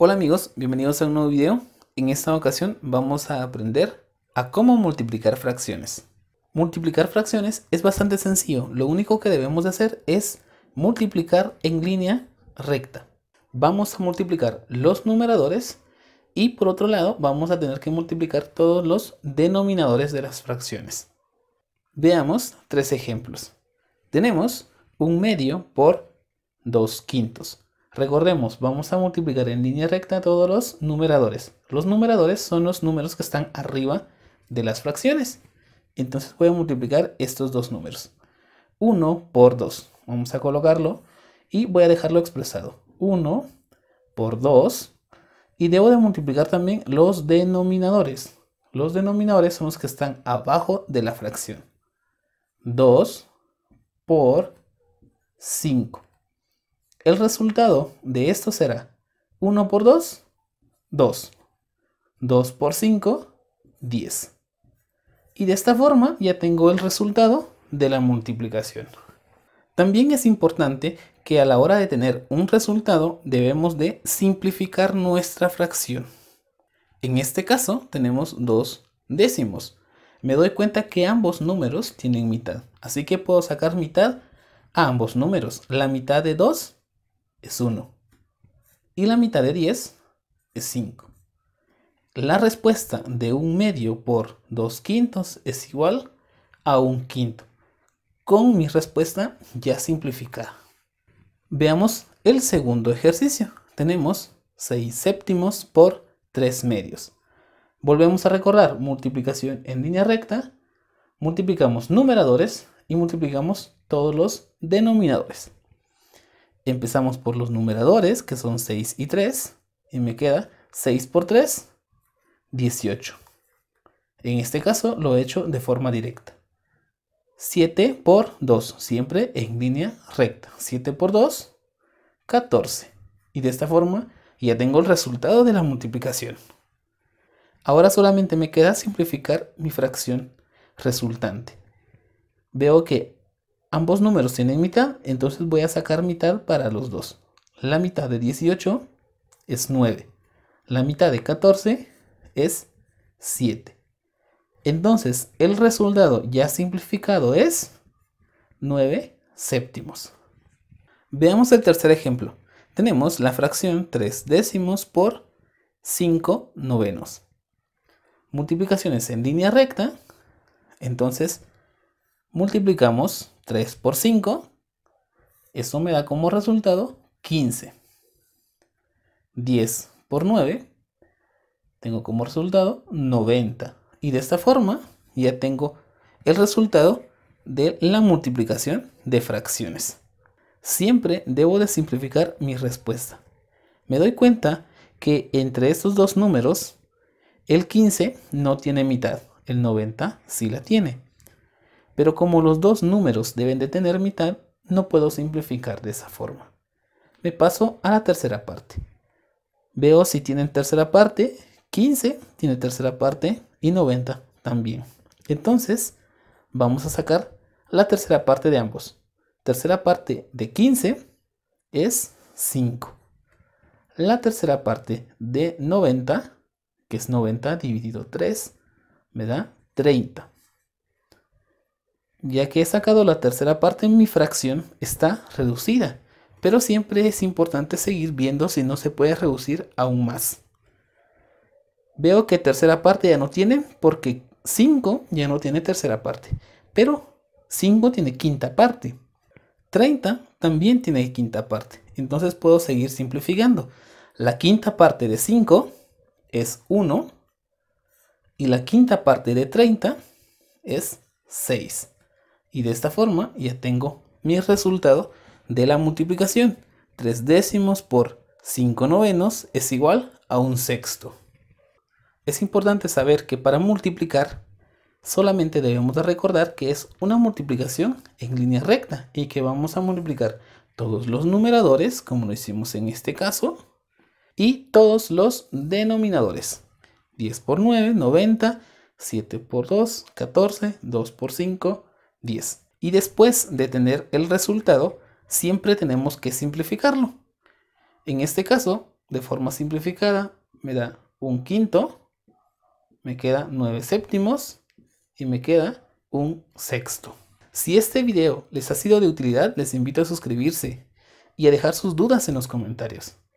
Hola amigos, bienvenidos a un nuevo video. En esta ocasión vamos a aprender a cómo multiplicar fracciones. Multiplicar fracciones es bastante sencillo, lo único que debemos de hacer es multiplicar en línea recta. Vamos a multiplicar los numeradores y por otro lado vamos a tener que multiplicar todos los denominadores de las fracciones. Veamos tres ejemplos. Tenemos un medio por dos quintos. Recordemos, vamos a multiplicar en línea recta todos los numeradores. Los numeradores son los números que están arriba de las fracciones. Entonces voy a multiplicar estos dos números. 1 por 2. Vamos a colocarlo y voy a dejarlo expresado. 1 por 2. Y debo de multiplicar también los denominadores. Los denominadores son los que están abajo de la fracción. 2 por 5. El resultado de esto será 1 por 2, 2. 2 por 5, 10. Y de esta forma ya tengo el resultado de la multiplicación. También es importante que a la hora de tener un resultado debemos de simplificar nuestra fracción. En este caso tenemos dos décimos. Me doy cuenta que ambos números tienen mitad, así que puedo sacar mitad a ambos números. La mitad de 2 es 1. Y la mitad de 10 es 5. La respuesta de un medio por 2 quintos es igual a un quinto. Con mi respuesta ya simplificada. Veamos el segundo ejercicio. Tenemos 6 séptimos por 3 medios. Volvemos a recordar multiplicación en línea recta. Multiplicamos numeradores y multiplicamos todos los denominadores. Empezamos por los numeradores, que son 6 y 3. Y me queda 6 por 3, 18. En este caso lo he hecho de forma directa. 7 por 2, siempre en línea recta. 7 por 2, 14. Y de esta forma ya tengo el resultado de la multiplicación. Ahora solamente me queda simplificar mi fracción resultante. Veo que ambos números tienen mitad, entonces voy a sacar mitad para los dos. La mitad de 18 es 9. La mitad de 14 es 7. Entonces, el resultado ya simplificado es 9 séptimos. Veamos el tercer ejemplo. Tenemos la fracción 3 décimos por 5 novenos. Multiplicaciones en línea recta. Entonces, multiplicamos 3 por 5, eso me da como resultado 15. 10 por 9, tengo como resultado 90. Y de esta forma ya tengo el resultado de la multiplicación de fracciones. Siempre debo de simplificar mi respuesta. Me doy cuenta que entre estos dos números, el 15 no tiene mitad, el 90 sí la tiene. Pero como los dos números deben de tener mitad, no puedo simplificar de esa forma. Me paso a la tercera parte. Veo si tienen tercera parte, 15 tiene tercera parte y 90 también. Entonces, vamos a sacar la tercera parte de ambos. Tercera parte de 15 es 5. La tercera parte de 90, que es 90 dividido 3, me da 30 ya que he sacado la tercera parte en mi fracción está reducida, pero siempre es importante seguir viendo si no se puede reducir aún más. Veo que tercera parte ya no tiene porque 5 ya no tiene tercera parte, pero 5 tiene quinta parte. 30 también tiene quinta parte, entonces puedo seguir simplificando. La quinta parte de 5 es 1 y la quinta parte de 30 es 6. Y de esta forma ya tengo mi resultado de la multiplicación. 3 décimos por 5 novenos es igual a un sexto. Es importante saber que para multiplicar solamente debemos de recordar que es una multiplicación en línea recta y que vamos a multiplicar todos los numeradores, como lo hicimos en este caso, y todos los denominadores. 10 por 9, 90, 7 por 2, 14, 2 por 5, 10. Y después de tener el resultado, siempre tenemos que simplificarlo. En este caso, de forma simplificada, me da un quinto, me queda 9 séptimos y me queda un sexto. Si este video les ha sido de utilidad, les invito a suscribirse y a dejar sus dudas en los comentarios.